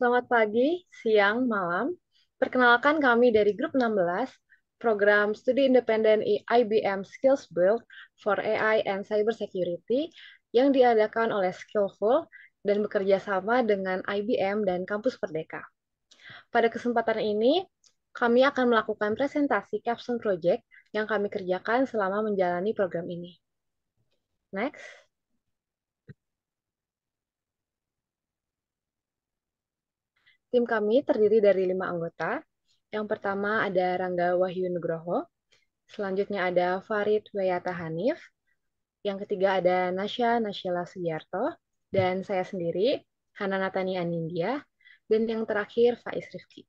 Selamat pagi, siang, malam. Perkenalkan kami dari grup 16, program studi independen IBM Skills Build for AI and Cybersecurity yang diadakan oleh Skillful dan bekerja sama dengan IBM dan Kampus Merdeka. Pada kesempatan ini, kami akan melakukan presentasi capstone project yang kami kerjakan selama menjalani program ini. Next. Tim kami terdiri dari lima anggota. Yang pertama ada Rangga Wahyu Nugroho, selanjutnya ada Farid Wayata Hanif, yang ketiga ada Nasya Nasyela Sugiarto, dan saya sendiri, Hana Natani Anindia. dan yang terakhir Faiz Rifki.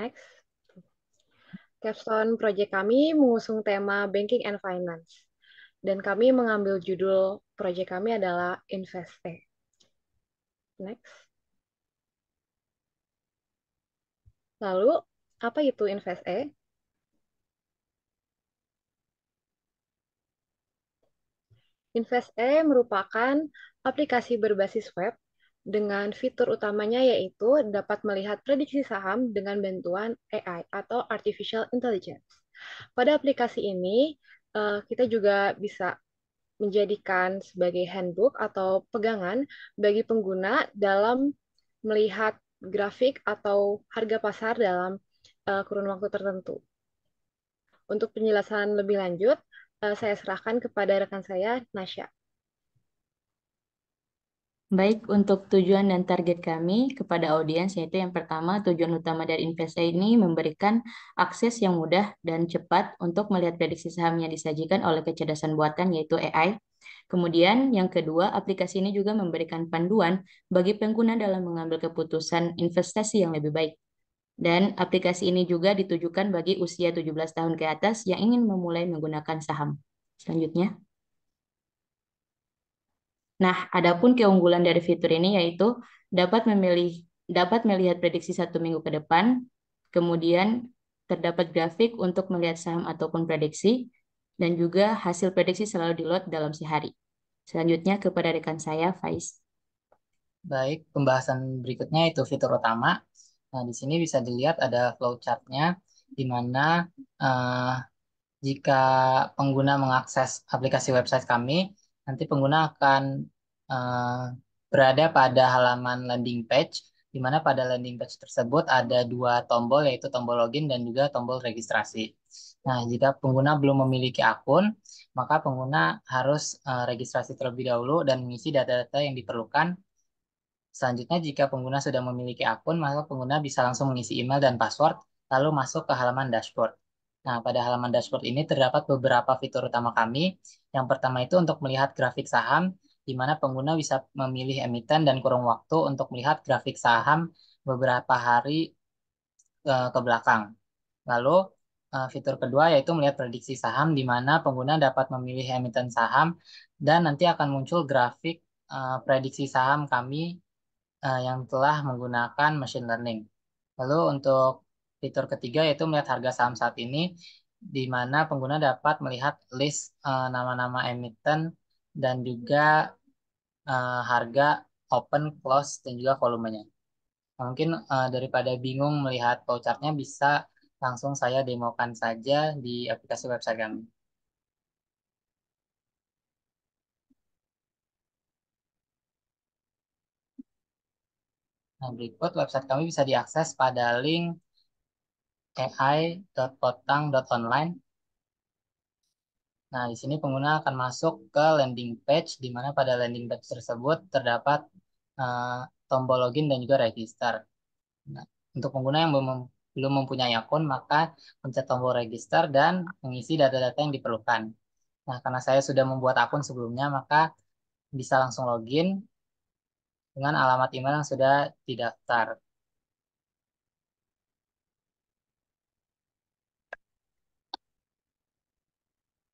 Next. Capstone Project kami mengusung tema Banking and Finance. Dan kami mengambil judul proyek kami adalah Investe. Next. Lalu, apa itu invest-e? InvestE merupakan aplikasi berbasis web dengan fitur utamanya yaitu dapat melihat prediksi saham dengan bantuan AI atau Artificial Intelligence. Pada aplikasi ini, e, kita juga bisa menjadikan sebagai handbook atau pegangan bagi pengguna dalam melihat grafik atau harga pasar dalam uh, kurun waktu tertentu. Untuk penjelasan lebih lanjut, uh, saya serahkan kepada rekan saya, Nasya. Baik, untuk tujuan dan target kami kepada audiens yaitu yang pertama, tujuan utama dari investasi ini memberikan akses yang mudah dan cepat untuk melihat prediksi saham yang disajikan oleh kecerdasan buatan yaitu AI Kemudian yang kedua, aplikasi ini juga memberikan panduan bagi pengguna dalam mengambil keputusan investasi yang lebih baik. Dan aplikasi ini juga ditujukan bagi usia 17 tahun ke atas yang ingin memulai menggunakan saham. Selanjutnya. Nah, adapun keunggulan dari fitur ini yaitu dapat memilih dapat melihat prediksi satu minggu ke depan, kemudian terdapat grafik untuk melihat saham ataupun prediksi, dan juga hasil prediksi selalu di load dalam sehari. Selanjutnya kepada rekan saya, Faiz. Baik, pembahasan berikutnya itu fitur utama. Nah, di sini bisa dilihat ada flowchart-nya, di mana uh, jika pengguna mengakses aplikasi website kami, nanti pengguna akan uh, berada pada halaman landing page di mana pada landing page tersebut ada dua tombol yaitu tombol login dan juga tombol registrasi. Nah, jika pengguna belum memiliki akun, maka pengguna harus eh, registrasi terlebih dahulu dan mengisi data-data yang diperlukan. Selanjutnya, jika pengguna sudah memiliki akun, maka pengguna bisa langsung mengisi email dan password, lalu masuk ke halaman dashboard. Nah, pada halaman dashboard ini terdapat beberapa fitur utama kami. Yang pertama itu untuk melihat grafik saham, di mana pengguna bisa memilih emiten dan kurung waktu untuk melihat grafik saham beberapa hari uh, ke belakang. Lalu eh, fitur kedua yaitu melihat prediksi saham di mana pengguna dapat memilih emiten saham dan nanti akan muncul grafik eh, prediksi saham kami yang telah menggunakan machine learning. Lalu untuk fitur ketiga yaitu melihat harga saham saat ini di mana pengguna dapat melihat list nama-nama uh, nama -nama dan juga uh, harga open, close, dan juga volumenya. mungkin uh, daripada bingung melihat flowchartnya bisa langsung saya demokan saja di aplikasi website kami. Nah, berikut website kami bisa diakses pada link ai.potang.online Nah, di sini pengguna akan masuk ke landing page, di mana pada landing page tersebut terdapat uh, tombol login dan juga register. Nah, untuk pengguna yang belum belum mempunyai akun, maka pencet tombol register dan mengisi data-data yang diperlukan. Nah, karena saya sudah membuat akun sebelumnya, maka bisa langsung login dengan alamat email yang sudah didaftar.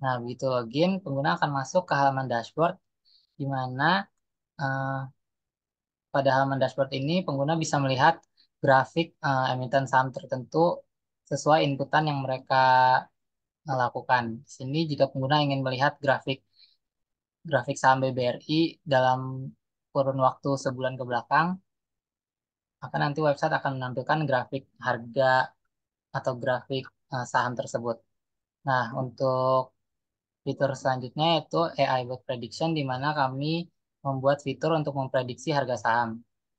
Nah, begitu login, pengguna akan masuk ke halaman dashboard, di mana uh, pada halaman dashboard ini pengguna bisa melihat grafik uh, emiten saham tertentu sesuai inputan yang mereka lakukan. Di sini jika pengguna ingin melihat grafik grafik saham BBRI dalam kurun waktu sebulan ke belakang, maka nanti website akan menampilkan grafik harga atau grafik eh, saham tersebut. Nah, untuk Fitur selanjutnya yaitu AI Bot Prediction, di mana kami membuat fitur untuk memprediksi harga saham.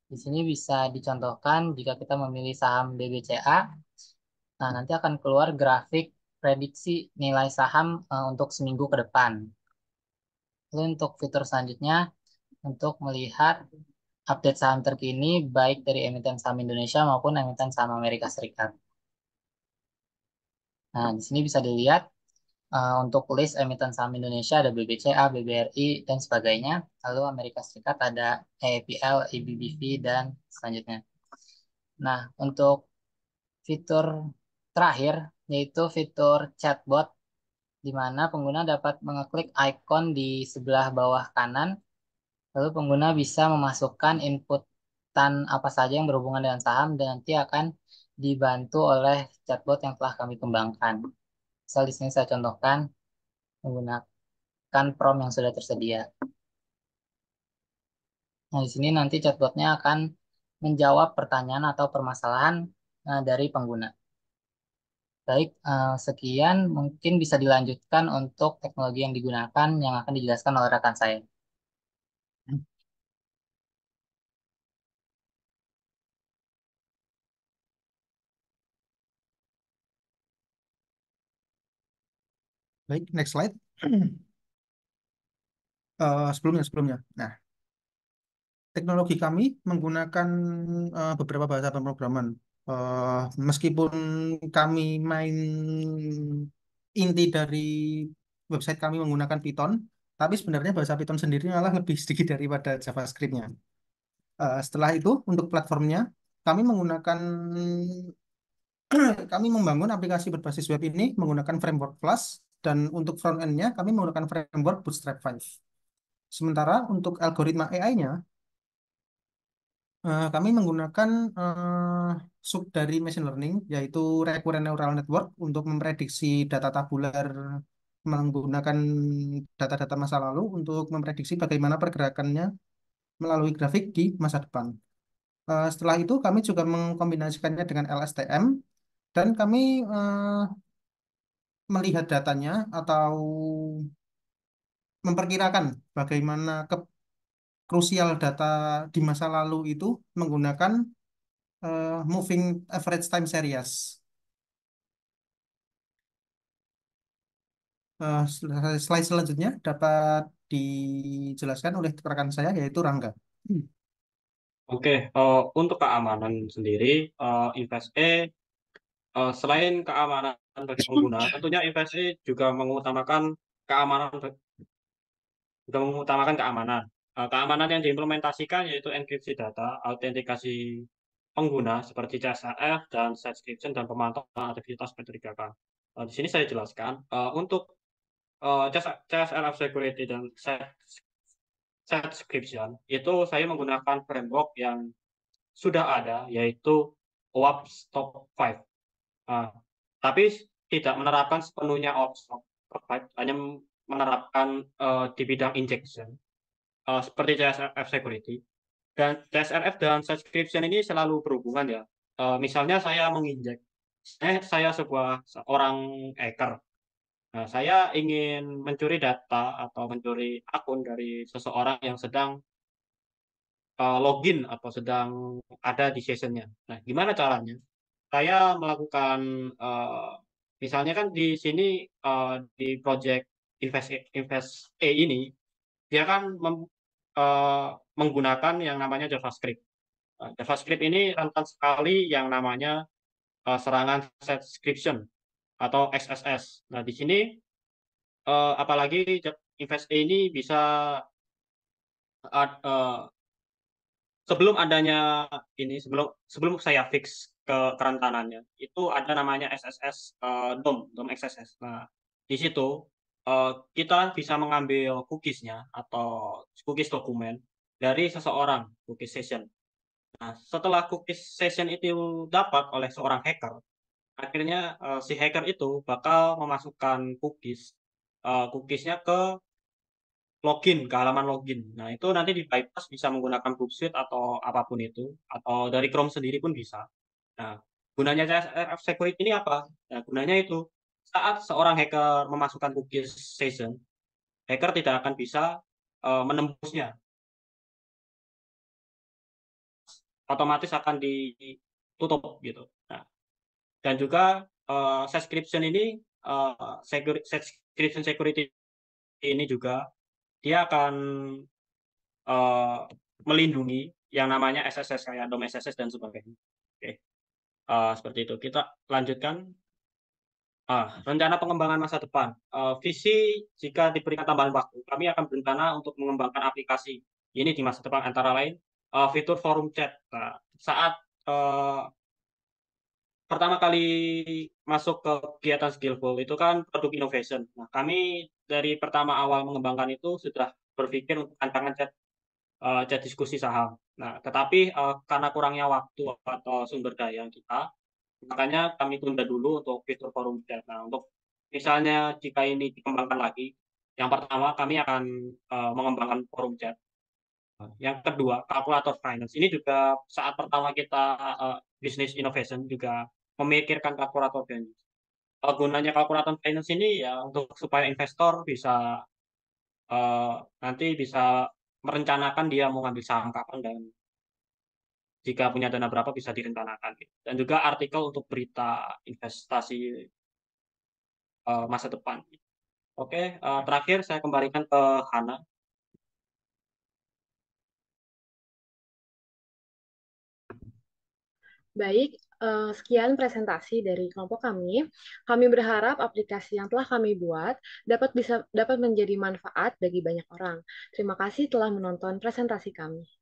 Di sini bisa dicontohkan jika kita memilih saham BBCA, nah nanti akan keluar grafik prediksi nilai saham eh, untuk seminggu ke depan. Lalu untuk fitur selanjutnya, untuk melihat update saham terkini baik dari emiten saham Indonesia maupun emiten saham Amerika Serikat. Nah, di sini bisa dilihat uh, untuk list emiten saham Indonesia ada BBCA, BBRI, dan sebagainya. Lalu Amerika Serikat ada EPL, EBBV, dan selanjutnya. Nah, untuk fitur terakhir, yaitu fitur chatbot, di mana pengguna dapat mengeklik ikon di sebelah bawah kanan, lalu pengguna bisa memasukkan input inputan apa saja yang berhubungan dengan saham, dan nanti akan dibantu oleh chatbot yang telah kami kembangkan misal di sini saya contohkan menggunakan prom yang sudah tersedia. Nah, di sini nanti chatbotnya akan menjawab pertanyaan atau permasalahan eh, dari pengguna. Baik, eh, sekian mungkin bisa dilanjutkan untuk teknologi yang digunakan yang akan dijelaskan oleh rekan saya. Baik, next slide. uh, sebelumnya, sebelumnya. Nah, teknologi kami menggunakan uh, beberapa bahasa pemrograman. Uh, meskipun kami main inti dari website kami menggunakan Python, tapi sebenarnya bahasa Python sendiri malah lebih sedikit daripada JavaScript-nya. Uh, setelah itu, untuk platformnya, kami menggunakan kami membangun aplikasi berbasis web ini menggunakan framework Flask dan untuk front end-nya kami menggunakan framework Bootstrap 5. Sementara untuk algoritma AI-nya eh, kami menggunakan eh, sub dari machine learning yaitu recurrent neural network untuk memprediksi data tabular menggunakan data-data masa lalu untuk memprediksi bagaimana pergerakannya melalui grafik di masa depan. Eh, setelah itu kami juga mengkombinasikannya dengan LSTM dan kami melihat datanya atau memperkirakan bagaimana ke krusial data di masa lalu itu menggunakan uh, moving average time series. Uh, slide selanjutnya dapat dijelaskan oleh rekan saya yaitu Rangga. Hmm. Oke, okay, uh, eh, untuk keamanan sendiri, uh, InvestE Eh, selain keamanan bagi pengguna, tentunya investasi juga mengutamakan keamanan juga mengutamakan keamanan. Eh, keamanan yang diimplementasikan yaitu enkripsi data, autentikasi pengguna seperti CSRF dan subscription dan pemantauan aktivitas mencurigakan. Eh, di sini saya jelaskan untuk uh, CSRF security dan subscription itu saya menggunakan framework yang sudah ada yaitu OWASP Top 5. Ah, tapi tidak menerapkan sepenuhnya outsource, hanya menerapkan uh, di bidang injection uh, seperti CSRF security. Dan CSRF dan subscription ini selalu berhubungan ya. Uh, misalnya saya menginjek, eh, saya sebuah seorang hacker. Nah, saya ingin mencuri data atau mencuri akun dari seseorang yang sedang uh, login atau sedang ada di sessionnya. Nah, gimana caranya? saya melakukan uh, misalnya kan di sini uh, di project invest invest e ini dia kan mem, uh, menggunakan yang namanya JavaScript. Uh, JavaScript ini rentan sekali yang namanya uh, serangan subscription atau XSS. Nah di sini uh, apalagi invest A ini bisa uh, uh, sebelum adanya ini sebelum sebelum saya fix ke kerentanannya itu ada namanya SSS uh, eh, DOM DOM XSS nah di situ uh, kita bisa mengambil cookiesnya atau cookies dokumen dari seseorang cookies session nah setelah cookies session itu dapat oleh seorang hacker akhirnya uh, si hacker itu bakal memasukkan cookies uh, cookiesnya ke login ke halaman login. Nah itu nanti di bypass bisa menggunakan Book atau apapun itu atau dari Chrome sendiri pun bisa. Nah, gunanya eh, security ini apa? Nah, gunanya itu saat seorang hacker memasukkan cookies session, hacker tidak akan bisa uh, menembusnya. Otomatis akan ditutup gitu. Nah, dan juga uh, eh, subscription ini uh, security, subscription security ini juga dia akan uh, melindungi yang namanya SSS kayak DOM SSS dan sebagainya. Oke. Okay. Uh, seperti itu. Kita lanjutkan. Uh, rencana pengembangan masa depan. Uh, visi jika diberikan tambahan waktu, kami akan berencana untuk mengembangkan aplikasi ini di masa depan antara lain uh, fitur forum chat. Nah, saat uh, pertama kali masuk ke kegiatan skillful itu kan produk innovation. Nah, kami dari pertama awal mengembangkan itu sudah berpikir untuk tantangan chat uh, eh, chat diskusi saham. Nah, tetapi uh, karena kurangnya waktu atau sumber daya kita, makanya kami tunda dulu untuk fitur forum chat. Nah, untuk misalnya jika ini dikembangkan lagi, yang pertama kami akan uh, mengembangkan forum chat. Yang kedua, kalkulator finance. Ini juga saat pertama kita uh, bisnis innovation juga memikirkan kalkulator finance. Uh, gunanya kalkulator finance ini ya untuk supaya investor bisa uh, nanti bisa merencanakan dia mau ngambil saham kapan dan jika punya dana berapa bisa direncanakan gitu. dan juga artikel untuk berita investasi uh, masa depan gitu. oke uh, terakhir saya kembalikan ke Hana baik Eh, sekian presentasi dari kelompok kami. Kami berharap aplikasi yang telah kami buat dapat bisa dapat menjadi manfaat bagi banyak orang. Terima kasih telah menonton presentasi kami.